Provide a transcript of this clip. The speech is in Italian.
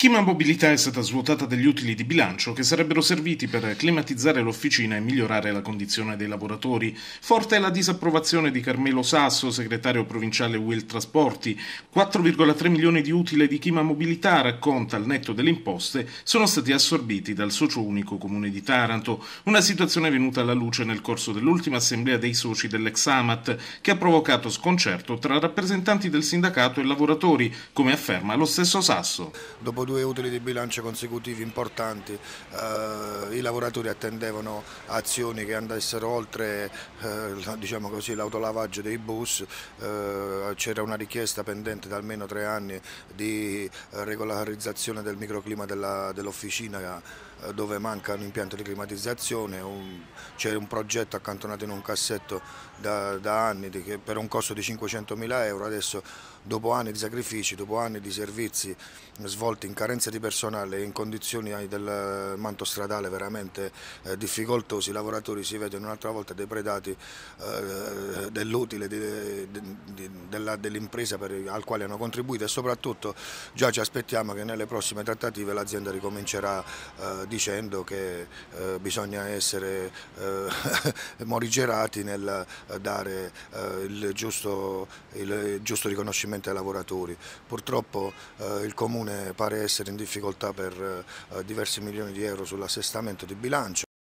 Chima Mobilità è stata svuotata degli utili di bilancio che sarebbero serviti per climatizzare l'officina e migliorare la condizione dei lavoratori. Forte è la disapprovazione di Carmelo Sasso, segretario provinciale UIL Trasporti. 4,3 milioni di utile di Chima Mobilità, racconta al netto delle imposte, sono stati assorbiti dal socio unico comune di Taranto. Una situazione venuta alla luce nel corso dell'ultima assemblea dei soci dell'Examat che ha provocato sconcerto tra rappresentanti del sindacato e lavoratori, come afferma lo stesso Sasso. Dopo due utili di bilancio consecutivi importanti, eh, i lavoratori attendevano azioni che andassero oltre eh, diciamo l'autolavaggio dei bus, eh, c'era una richiesta pendente da almeno tre anni di regolarizzazione del microclima dell'officina dell eh, dove manca un impianto di climatizzazione, c'era un progetto accantonato in un cassetto da, da anni di, per un costo di 500 mila euro, adesso dopo anni di sacrifici, dopo anni di servizi svolti in carenze di personale, in condizioni del eh, manto stradale veramente eh, difficoltosi, i lavoratori si vedono un'altra volta depredati eh, dell'utile dell'impresa al quale hanno contribuito e soprattutto già ci aspettiamo che nelle prossime trattative l'azienda ricomincerà dicendo che bisogna essere morigerati nel dare il giusto, il giusto riconoscimento ai lavoratori. Purtroppo il Comune pare essere in difficoltà per eh, diversi milioni di euro sull'assestamento di bilancio.